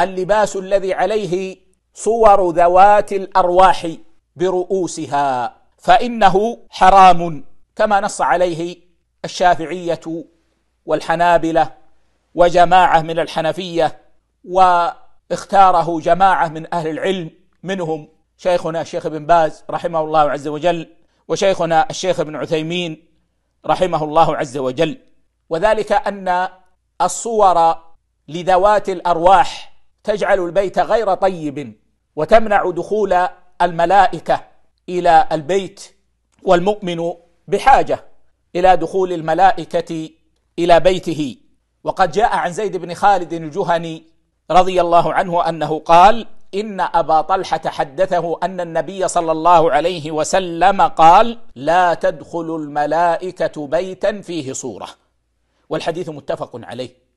اللباس الذي عليه صور ذوات الأرواح برؤوسها فإنه حرام كما نص عليه الشافعية والحنابلة وجماعة من الحنفية واختاره جماعة من أهل العلم منهم شيخنا الشيخ ابن باز رحمه الله عز وجل وشيخنا الشيخ ابن عثيمين رحمه الله عز وجل وذلك أن الصور لذوات الأرواح تجعل البيت غير طيب وتمنع دخول الملائكه الى البيت والمؤمن بحاجه الى دخول الملائكه الى بيته وقد جاء عن زيد بن خالد الجهني رضي الله عنه انه قال ان ابا طلحه حدثه ان النبي صلى الله عليه وسلم قال لا تدخل الملائكه بيتا فيه صوره والحديث متفق عليه